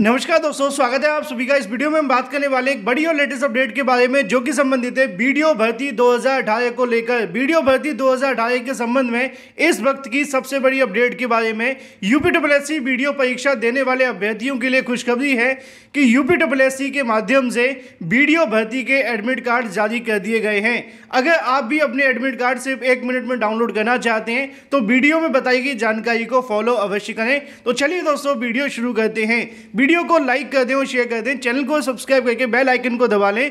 नमस्कार दोस्तों स्वागत है आप सभी का इस वीडियो में हम बात करने वाले एक बड़ी और लेटेस्ट अपडेट के बारे में जो कि संबंधित है वीडियो भर्ती 2018 को लेकर वीडियो भर्ती 2018 के संबंध में इस वक्त की सबसे बड़ी अपडेट के बारे में यूपी डब्ल एस वीडियो परीक्षा देने वाले अभ्यर्थियों के लिए खुशखबरी है कि यूपी डब्ल एस के माध्यम से वीडियो भर्ती के एडमिट कार्ड जारी कर दिए गए हैं अगर आप भी अपने एडमिट कार्ड सिर्फ एक मिनट में डाउनलोड करना चाहते हैं तो वीडियो में बताई गई जानकारी को फॉलो अवश्य करें तो चलिए दोस्तों वीडियो शुरू करते हैं वीडियो को लाइक कर दें और शेयर कर दें चैनल को सब्सक्राइब करके बेल आइकन को दबा लें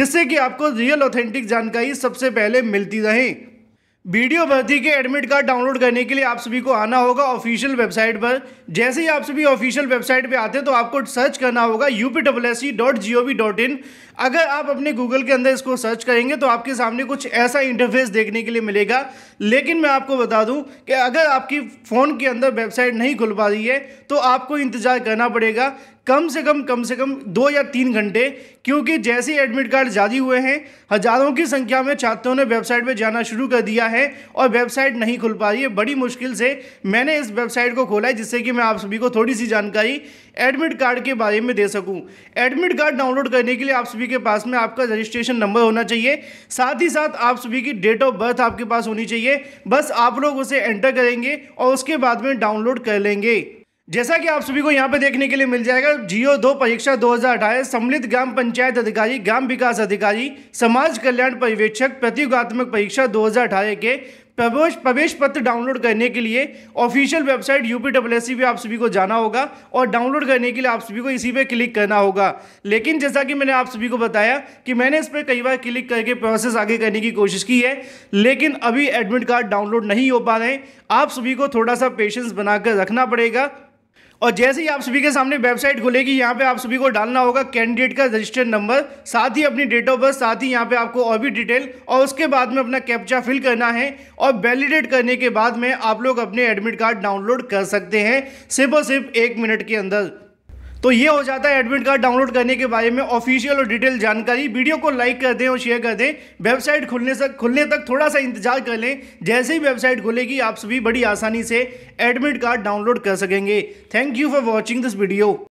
जिससे कि आपको रियल ऑथेंटिक जानकारी सबसे पहले मिलती रहे वीडियो भर्ती के एडमिट कार्ड डाउनलोड करने के लिए आप सभी को आना होगा ऑफिशियल वेबसाइट पर जैसे ही आप सभी ऑफिशियल वेबसाइट पे आते हैं तो आपको सर्च करना होगा U P W S C dot G O V dot in अगर आप अपने गूगल के अंदर इसको सर्च करेंगे तो आपके सामने कुछ ऐसा इंटरफेस देखने के लिए मिलेगा लेकिन मैं आपको बता दूं कि अगर आपकी फ़ोन के अंदर वेबसाइट नहीं खुल पा रही है तो आपको इंतज़ार करना पड़ेगा कम से कम कम से कम दो या तीन घंटे क्योंकि जैसे ही एडमिट कार्ड जारी हुए हैं हज़ारों की संख्या में छात्रों ने वेबसाइट पर जाना शुरू कर दिया है और वेबसाइट नहीं खुल पा रही है बड़ी मुश्किल से मैंने इस वेबसाइट को खोला है जिससे कि मैं आप सभी को थोड़ी सी जानकारी एडमिट कार्ड के बारे में दे सकूं एडमिट कार्ड डाउनलोड करने के लिए आप सभी के पास में आपका रजिस्ट्रेशन नंबर होना चाहिए साथ ही साथ आप सभी की डेट ऑफ बर्थ आपके पास होनी चाहिए बस आप लोग उसे एंटर करेंगे और उसके बाद में डाउनलोड कर लेंगे जैसा कि आप सभी को यहाँ पे देखने के लिए मिल जाएगा जियो दो परीक्षा अठारह सम्मिलित ग्राम पंचायत अधिकारी ग्राम विकास अधिकारी समाज कल्याण पर्यवेक्षक प्रतियोगात्मक परीक्षा अठारह के प्रवेश प्रवेश पत्र डाउनलोड करने के लिए official website U P W S पे आप सभी को जाना होगा और डाउनलोड करने के लिए आप सभी को इसी पे क्लिक करना होगा लेकिन जैसा कि मैंने आप सभी को बताया कि मैंने इस पर कई बार क्लिक करके प्रोसेस आगे करने की कोशिश की है लेकिन अभी एडमिट कार्ड डाउनलोड नहीं हो पा रहे हैं आप सभी को थोड़ा सा पेशेंस बनाकर रखना पड़ेगा और जैसे ही आप सभी के सामने वेबसाइट खुलेगी यहाँ पे आप सभी को डालना होगा कैंडिडेट का रजिस्टर नंबर साथ ही अपनी डेट ऑफ बर्थ साथ ही यहाँ पे आपको और भी डिटेल और उसके बाद में अपना कैप्चा फिल करना है और वैलिडेट करने के बाद में आप लोग अपने एडमिट कार्ड डाउनलोड कर सकते हैं सिर्फ और सिर्फ एक मिनट के अंदर तो ये हो जाता है एडमिट कार्ड डाउनलोड करने के बारे में ऑफिशियल और डिटेल जानकारी वीडियो को लाइक कर दें और शेयर कर दें वेबसाइट खुलने से खुलने तक थोड़ा सा इंतजार कर लें जैसे ही वेबसाइट खुलेगी आप सभी बड़ी आसानी से एडमिट कार्ड डाउनलोड कर सकेंगे thank you for watching this video